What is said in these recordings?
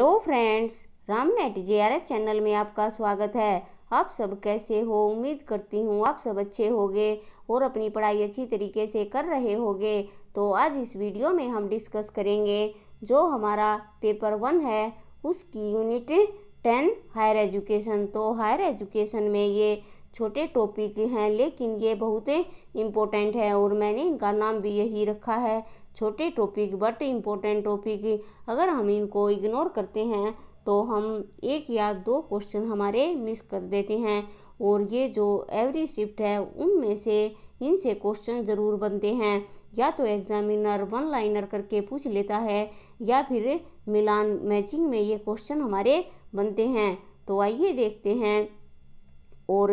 hello friends रामनेट J R channel में आपका स्वागत है आप सब कैसे हो उम्मीद करती हूँ आप सब अच्छे होंगे और अपनी पढ़ाई अच्छी तरीके से कर रहे होंगे तो आज इस वीडियो में हम डिस्कस करेंगे जो हमारा पेपर वन है उसकी यूनिट टेन हायर एजुकेशन तो हायर एजुकेशन में ये छोटे टॉपिक हैं लेकिन ये बहुत इम्पोर्टेंट है और मैंने इनका नाम भी यही रखा है छोटे टॉपिक बट इम्पोर्टेंट टॉपिक अगर हम इनको इग्नोर करते हैं तो हम एक या दो क्वेश्चन हमारे मिस कर देते हैं और ये जो एवरी शिफ्ट है उनमें से इनसे क्वेश्चन ज़रूर बनते हैं या तो एग्जामिनर वन लाइनर करके पूछ लेता है या फिर मिलान मैचिंग में ये क्वेश्चन हमारे बनते हैं तो आइए देखते हैं और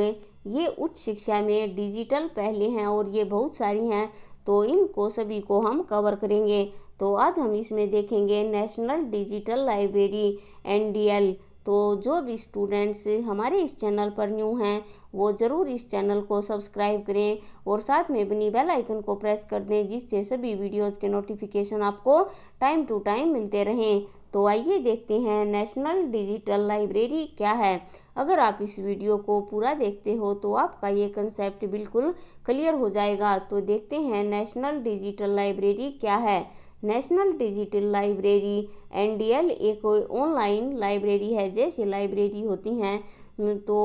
ये उच्च शिक्षा में डिजिटल पहले हैं और ये बहुत सारी हैं तो इनको सभी को हम कवर करेंगे तो आज हम इसमें देखेंगे नेशनल डिजिटल लाइब्रेरी एन तो जो भी स्टूडेंट्स हमारे इस चैनल पर न्यू हैं वो ज़रूर इस चैनल को सब्सक्राइब करें और साथ में बनी बेल आइकन को प्रेस कर दें जिससे सभी वीडियोज़ के नोटिफिकेशन आपको टाइम टू टाइम मिलते रहें तो आइए देखते हैं नेशनल डिजिटल लाइब्रेरी क्या है अगर आप इस वीडियो को पूरा देखते हो तो आपका ये कंसेप्ट बिल्कुल क्लियर हो जाएगा तो देखते हैं नेशनल डिजिटल लाइब्रेरी क्या है नेशनल डिजिटल लाइब्रेरी एन एक ऑनलाइन लाइब्रेरी है जैसे लाइब्रेरी होती हैं तो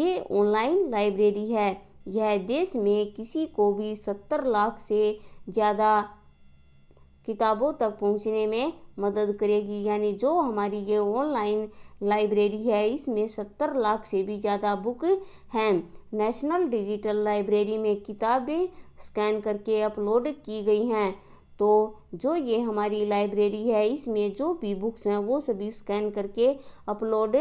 ये ऑनलाइन लाइब्रेरी है यह देश में किसी को भी सत्तर लाख से ज़्यादा किताबों तक पहुंचने में मदद करेगी यानी जो हमारी ये ऑनलाइन लाइब्रेरी है इसमें सत्तर लाख से भी ज़्यादा बुक हैं नेशनल डिजिटल लाइब्रेरी में किताबें स्कैन करके अपलोड की गई हैं तो जो ये हमारी लाइब्रेरी है इसमें जो भी बुक्स हैं वो सभी स्कैन करके अपलोड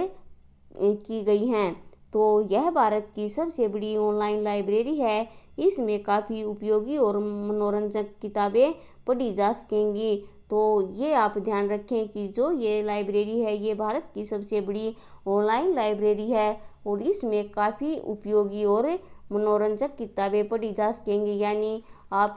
की गई हैं तो यह भारत की सबसे बड़ी ऑनलाइन लाइब्रेरी है इसमें काफ़ी उपयोगी और मनोरंजक किताबें पढ़ी जा सकेंगी तो ये आप ध्यान रखें कि जो ये लाइब्रेरी है ये भारत की सबसे बड़ी ऑनलाइन लाइब्रेरी है और इसमें काफ़ी उपयोगी और मनोरंजक किताबें पढ़ी जा सकेंगी यानी आप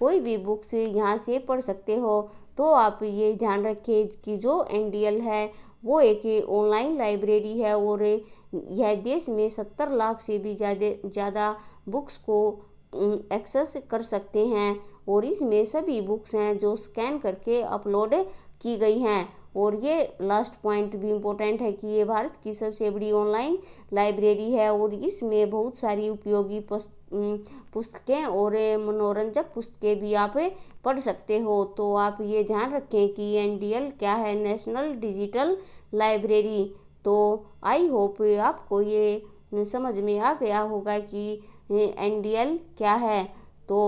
कोई भी बुक्स यहाँ से पढ़ सकते हो तो आप ये ध्यान रखें कि जो एनडीएल है वो एक ऑनलाइन लाइब्रेरी है और यह देश में सत्तर लाख से भी ज़्यादा ज़्यादा बुक्स को एक्सेस कर सकते हैं और इसमें सभी बुक्स हैं जो स्कैन करके अपलोड की गई हैं और ये लास्ट पॉइंट भी इम्पोर्टेंट है कि ये भारत की सबसे बड़ी ऑनलाइन लाइब्रेरी है और इसमें बहुत सारी उपयोगी पुस्तकें और मनोरंजक पुस्तकें भी आप पढ़ सकते हो तो आप ये ध्यान रखें कि एन क्या है नेशनल डिजिटल लाइब्रेरी तो आई होप आपको ये समझ में आ गया होगा कि एन डी एल क्या है तो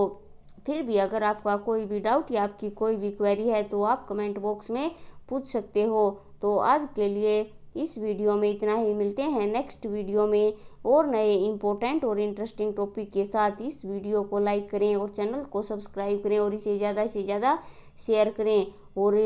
फिर भी अगर आपका कोई भी डाउट या आपकी कोई भी क्वेरी है तो आप कमेंट बॉक्स में पूछ सकते हो तो आज के लिए इस वीडियो में इतना ही मिलते हैं नेक्स्ट वीडियो में और नए इम्पोर्टेंट और इंटरेस्टिंग टॉपिक के साथ इस वीडियो को लाइक करें और चैनल को सब्सक्राइब करें और इसे ज़्यादा से ज़्यादा शेयर करें और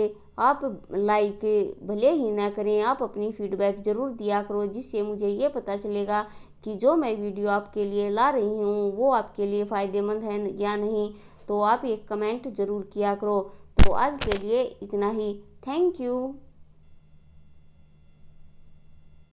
आप लाइक भले ही ना करें आप अपनी फीडबैक ज़रूर दिया करो जिससे मुझे ये पता चलेगा कि जो मैं वीडियो आपके लिए ला रही हूँ वो आपके लिए फ़ायदेमंद है या नहीं तो आप एक कमेंट ज़रूर किया करो तो आज के लिए इतना ही थैंक यू